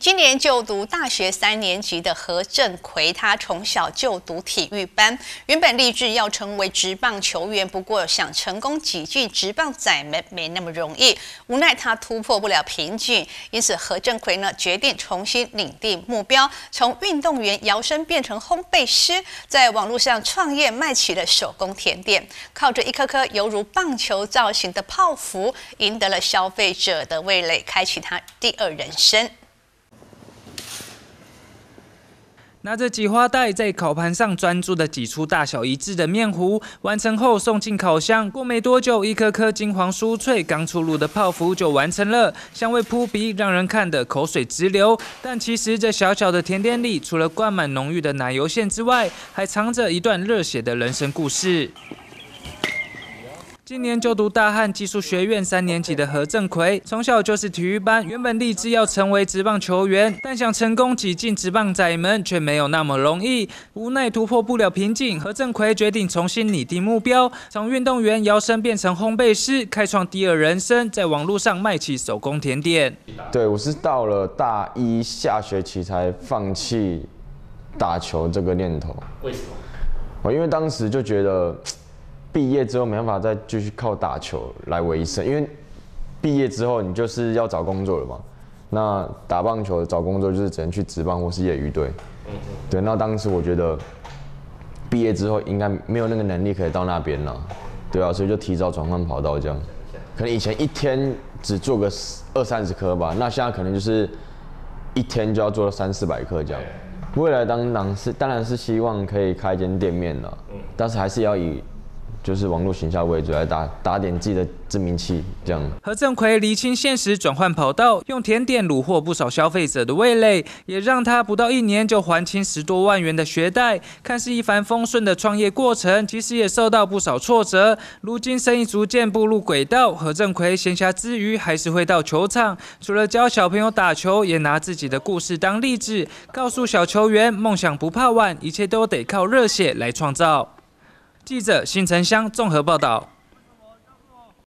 今年就读大学三年级的何振奎，他从小就读体育班，原本立志要成为职棒球员，不过想成功挤进职棒仔门没那么容易。无奈他突破不了瓶颈，因此何振奎呢决定重新拟定目标，从运动员摇身变成烘焙师，在网络上创业卖起了手工甜点，靠着一颗颗犹如棒球造型的泡芙，赢得了消费者的味蕾，开启他第二人生。拿着挤花袋，在烤盘上专注的挤出大小一致的面糊，完成后送进烤箱。过没多久，一颗颗金黄酥脆、刚出炉的泡芙就完成了，香味扑鼻，让人看得口水直流。但其实，这小小的甜点里，除了灌满浓郁的奶油馅之外，还藏着一段热血的人生故事。今年就读大汉技术学院三年级的何正奎，从小就是体育班，原本立志要成为职棒球员，但想成功挤进职棒仔门却没有那么容易，无奈突破不了瓶颈，何正奎决定重新拟定目标，从运动员摇身变成烘焙师，开创第二人生，在网络上卖起手工甜点。对我是到了大一下学期才放弃打球这个念头，为什么？我因为当时就觉得。毕业之后没办法再继续靠打球来维生，因为毕业之后你就是要找工作了嘛。那打棒球找工作就是只能去职棒或是业余队。对，那当时我觉得毕业之后应该没有那个能力可以到那边了，对啊，所以就提早转换跑道这样。可能以前一天只做个二三十颗吧，那现在可能就是一天就要做到三四百颗这样。未来当当然是当然是希望可以开一间店面了，但是还是要以。就是网络行销为主来打打点自己的知名器。这样。何正奎厘清现实，转换跑道，用甜点虏获不少消费者的味蕾，也让他不到一年就还清十多万元的学贷。看似一帆风顺的创业过程，其实也受到不少挫折。如今生意逐渐步入轨道，何正奎闲暇之余还是会到球场，除了教小朋友打球，也拿自己的故事当励志，告诉小球员：梦想不怕晚，一切都得靠热血来创造。记者邢城乡综合报道。